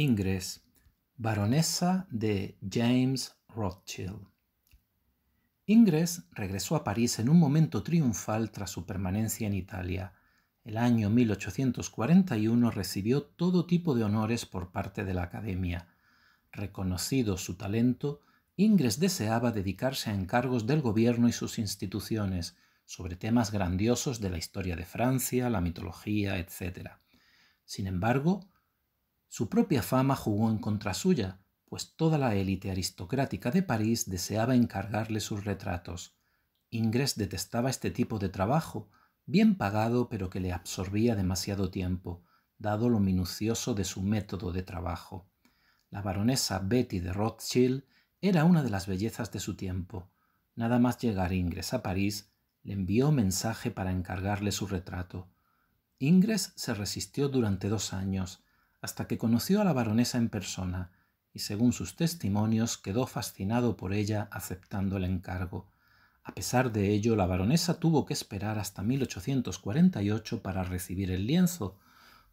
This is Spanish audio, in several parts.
Ingres, baronesa de James Rothschild. Ingres regresó a París en un momento triunfal tras su permanencia en Italia. El año 1841 recibió todo tipo de honores por parte de la Academia. Reconocido su talento, Ingres deseaba dedicarse a encargos del gobierno y sus instituciones, sobre temas grandiosos de la historia de Francia, la mitología, etc. Sin embargo, su propia fama jugó en contra suya, pues toda la élite aristocrática de París deseaba encargarle sus retratos. Ingres detestaba este tipo de trabajo, bien pagado pero que le absorbía demasiado tiempo, dado lo minucioso de su método de trabajo. La baronesa Betty de Rothschild era una de las bellezas de su tiempo. Nada más llegar Ingres a París, le envió mensaje para encargarle su retrato. Ingres se resistió durante dos años, hasta que conoció a la baronesa en persona y según sus testimonios quedó fascinado por ella aceptando el encargo. A pesar de ello, la baronesa tuvo que esperar hasta 1848 para recibir el lienzo,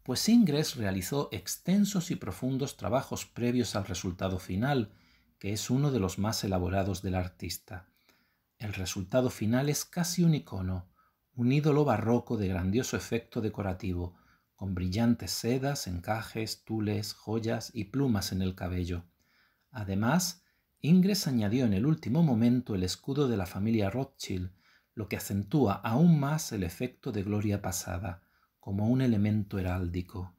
pues Ingres realizó extensos y profundos trabajos previos al resultado final, que es uno de los más elaborados del artista. El resultado final es casi un icono, un ídolo barroco de grandioso efecto decorativo, con brillantes sedas, encajes, tules, joyas y plumas en el cabello. Además, Ingres añadió en el último momento el escudo de la familia Rothschild, lo que acentúa aún más el efecto de gloria pasada, como un elemento heráldico.